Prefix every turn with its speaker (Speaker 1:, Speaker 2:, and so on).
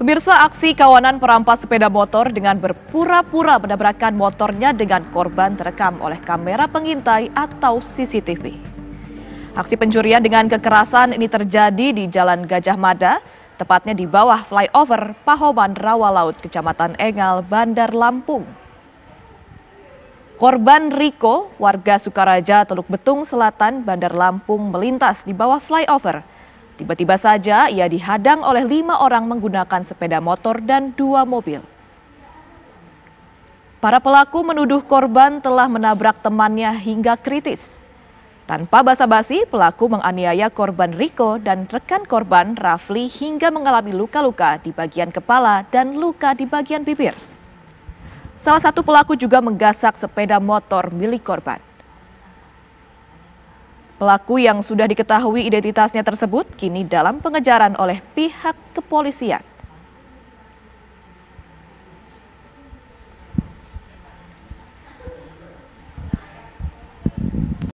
Speaker 1: Pemirsa aksi kawanan perampas sepeda motor dengan berpura-pura menabrakkan motornya dengan korban terekam oleh kamera pengintai atau CCTV. Aksi pencurian dengan kekerasan ini terjadi di Jalan Gajah Mada, tepatnya di bawah flyover Pahoman Rawa Laut, Kecamatan Engal, Bandar Lampung. Korban Riko, warga Sukaraja, Teluk Betung Selatan, Bandar Lampung melintas di bawah flyover Tiba-tiba saja ia dihadang oleh lima orang menggunakan sepeda motor dan dua mobil. Para pelaku menuduh korban telah menabrak temannya hingga kritis. Tanpa basa-basi, pelaku menganiaya korban Riko dan rekan korban Rafli hingga mengalami luka-luka di bagian kepala dan luka di bagian bibir. Salah satu pelaku juga menggasak sepeda motor milik korban. Pelaku yang sudah diketahui identitasnya tersebut kini dalam pengejaran oleh pihak kepolisian.